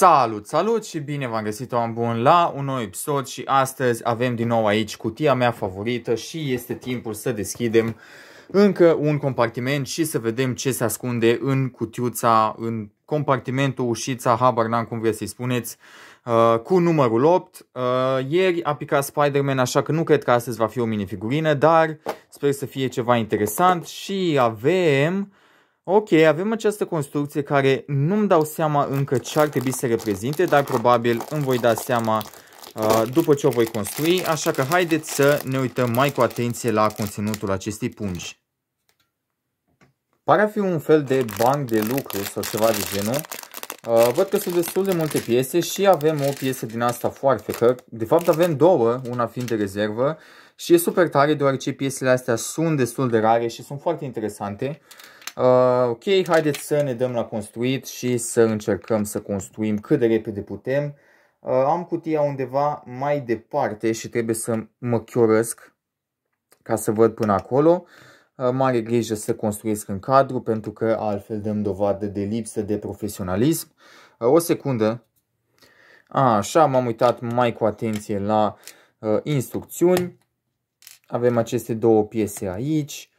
Salut, salut și bine v-am găsit oameni bun la un nou episod și astăzi avem din nou aici cutia mea favorită și este timpul să deschidem încă un compartiment și să vedem ce se ascunde în cutiuța, în compartimentul, ușița, habar n-am cum vreți să-i spuneți, uh, cu numărul 8. Uh, ieri a picat Spider-Man, așa că nu cred că astăzi va fi o minifigurină, dar sper să fie ceva interesant și avem... Ok, avem această construcție care nu-mi dau seama încă ce ar trebui să reprezinte, dar probabil îmi voi da seama uh, după ce o voi construi, așa că haideți să ne uităm mai cu atenție la conținutul acestei pungi. Pare a fi un fel de banc de lucru sau ceva de genul. Uh, văd că sunt destul de multe piese și avem o piesă din asta că De fapt avem două, una fiind de rezervă și e super tare deoarece piesele astea sunt destul de rare și sunt foarte interesante. Uh, Uh, ok, haideți să ne dăm la construit și să încercăm să construim cât de repede putem. Uh, am cutia undeva mai departe și trebuie să mă chiorăsc ca să văd până acolo. Uh, mare grijă să construiesc în cadru pentru că altfel dăm dovadă de lipsă de profesionalism. Uh, o secundă. A, așa, m-am uitat mai cu atenție la uh, instrucțiuni. Avem aceste două piese aici,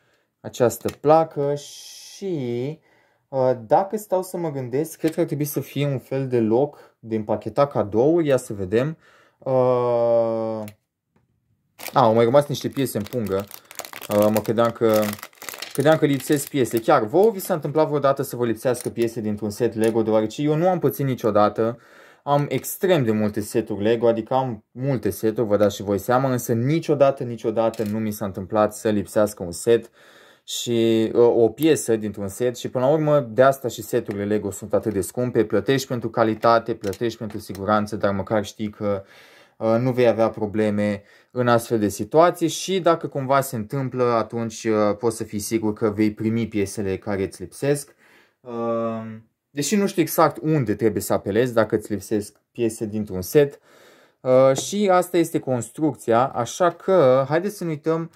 această placă și și uh, dacă stau să mă gândesc, cred că ar trebui să fie un fel de loc de împacheta cadouri, ia să vedem. A, uh, au mai rămas niște piese în pungă. Uh, mă credeam că, credeam că lipsesc piese. Chiar vouă vi s-a întâmplat vreodată să vă lipsească piese dintr-un set Lego, deoarece eu nu am pățit niciodată. Am extrem de multe seturi Lego, adică am multe seturi, vă dați și voi seama, însă niciodată, niciodată nu mi s-a întâmplat să lipsească un set. Uh, și o piesă dintr-un set și până la urmă de asta și seturile Lego sunt atât de scumpe, plătești pentru calitate, plătești pentru siguranță, dar măcar știi că ă, nu vei avea probleme în astfel de situații și dacă cumva se întâmplă, atunci ă, poți să fii sigur că vei primi piesele care îți lipsesc. Ă, deși nu știu exact unde trebuie să apelezi dacă îți lipsesc piese dintr-un set și asta este construcția, așa că haideți să nu uităm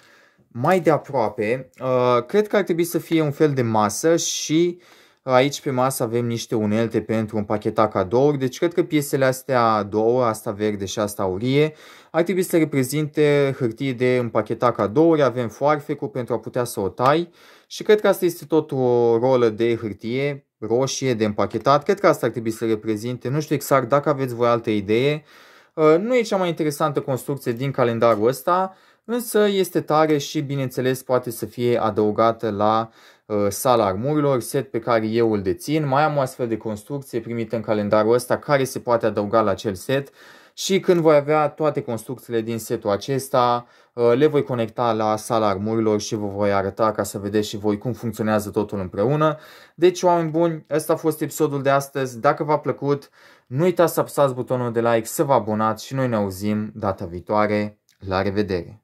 mai de aproape, uh, cred că ar trebui să fie un fel de masă și uh, aici pe masă avem niște unelte pentru împacheta cadouri, deci cred că piesele astea două, asta verde și asta aurie, ar trebui să reprezinte hârtii de împacheta cadouri, avem foarfecul pentru a putea să o tai și cred că asta este tot o rolă de hârtie roșie de împachetat, cred că asta ar trebui să reprezinte, nu știu exact dacă aveți voi altă idee, uh, nu e cea mai interesantă construcție din calendarul ăsta, însă este tare și bineînțeles poate să fie adăugată la uh, sala armurilor, set pe care eu îl dețin. Mai am o astfel de construcție primită în calendarul ăsta care se poate adăuga la acel set și când voi avea toate construcțiile din setul acesta, uh, le voi conecta la sala armurilor și vă voi arăta ca să vedeți și voi cum funcționează totul împreună. Deci, oameni buni, ăsta a fost episodul de astăzi. Dacă v-a plăcut, nu uitați să apăsați butonul de like, să vă abonați și noi ne auzim data viitoare. La revedere!